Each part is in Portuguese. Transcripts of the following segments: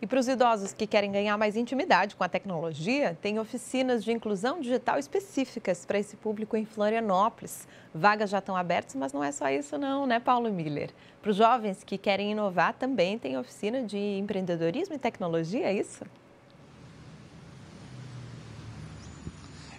E para os idosos que querem ganhar mais intimidade com a tecnologia, tem oficinas de inclusão digital específicas para esse público em Florianópolis. Vagas já estão abertas, mas não é só isso não, né, Paulo Miller? Para os jovens que querem inovar, também tem oficina de empreendedorismo e tecnologia, é isso?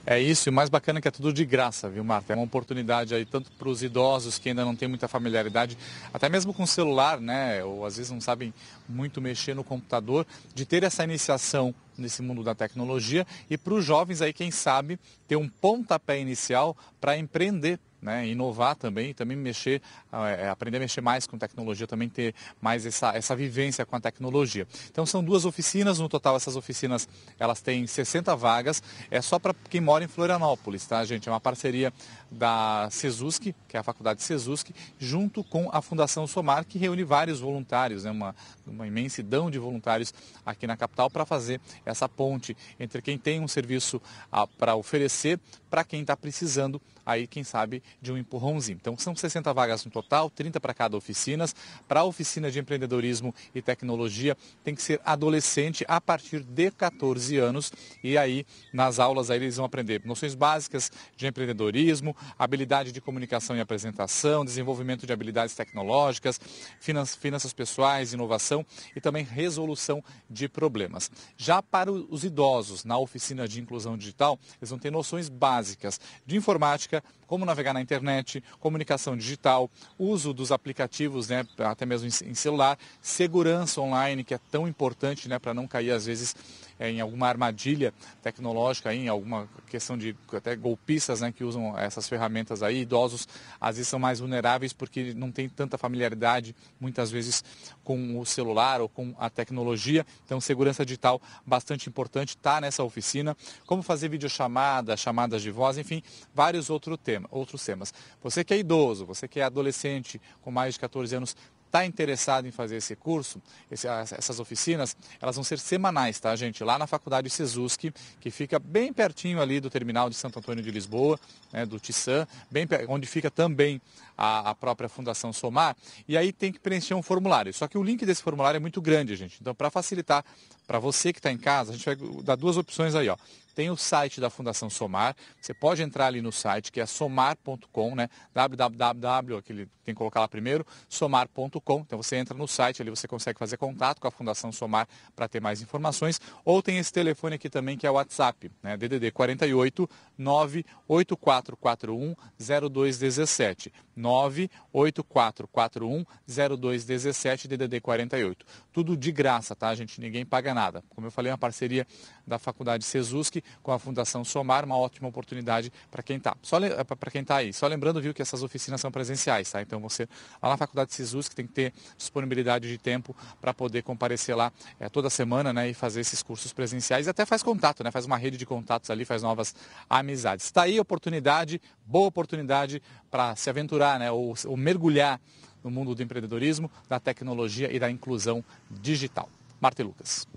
É isso, e o mais bacana é que é tudo de graça, viu, Marta? É uma oportunidade aí tanto para os idosos que ainda não têm muita familiaridade, até mesmo com o celular, né? Ou às vezes não sabem muito mexer no computador, de ter essa iniciação nesse mundo da tecnologia e para os jovens aí, quem sabe, ter um pontapé inicial para empreender né, inovar também, também mexer, ah, é, aprender a mexer mais com tecnologia, também ter mais essa, essa vivência com a tecnologia. Então são duas oficinas, no total essas oficinas elas têm 60 vagas, é só para quem mora em Florianópolis, tá gente? É uma parceria da SESUSC, que é a faculdade SESUSC, junto com a Fundação Somar, que reúne vários voluntários, né, uma, uma imensidão de voluntários aqui na capital para fazer essa ponte entre quem tem um serviço ah, para oferecer, para quem está precisando, aí quem sabe de um empurrãozinho. Então são 60 vagas no total, 30 para cada oficina. Para a oficina de empreendedorismo e tecnologia tem que ser adolescente a partir de 14 anos e aí nas aulas aí, eles vão aprender noções básicas de empreendedorismo, habilidade de comunicação e apresentação, desenvolvimento de habilidades tecnológicas, finanças pessoais, inovação e também resolução de problemas. Já para os idosos, na oficina de inclusão digital, eles vão ter noções básicas de informática, como navegar na internet, comunicação digital, uso dos aplicativos, né, até mesmo em celular, segurança online, que é tão importante né, para não cair, às vezes, é, em alguma armadilha tecnológica, em alguma questão de até golpistas né, que usam essas ferramentas aí, idosos às vezes são mais vulneráveis porque não tem tanta familiaridade muitas vezes com o celular ou com a tecnologia. Então, segurança digital bastante importante está nessa oficina. Como fazer videochamada, chamadas de voz, enfim, vários outro tema, outros você que é idoso, você que é adolescente com mais de 14 anos, está interessado em fazer esse curso, esse, essas oficinas, elas vão ser semanais, tá, gente? Lá na Faculdade Sesusc, que fica bem pertinho ali do terminal de Santo Antônio de Lisboa, né, do Tissan, bem, onde fica também a, a, própria Fundação Somar. E aí tem que preencher um formulário. Só que o link desse formulário é muito grande, gente. Então, para facilitar para você que está em casa, a gente vai dar duas opções aí, ó. Tem o site da Fundação Somar, você pode entrar ali no site que é somar.com, né? www, aquele tem que colocar lá primeiro, somar.com. Então você entra no site ali, você consegue fazer contato com a Fundação Somar para ter mais informações. Ou tem esse telefone aqui também que é o WhatsApp, né? DDD 48 98441 0217. 98441 0217 DDD 48. Tudo de graça, tá, gente? Ninguém paga nada. Como eu falei, é uma parceria da Faculdade Sesusc com a Fundação Somar, uma ótima oportunidade para quem está. Para quem está aí. Só lembrando, viu, que essas oficinas são presenciais, tá? Então você, lá na Faculdade Cisus Sisus, que tem que ter disponibilidade de tempo para poder comparecer lá é, toda semana, né? E fazer esses cursos presenciais. E até faz contato, né? Faz uma rede de contatos ali, faz novas amizades. Está aí a oportunidade, boa oportunidade para se aventurar, né? ou, ou mergulhar no mundo do empreendedorismo, da tecnologia e da inclusão digital. Marta e Lucas.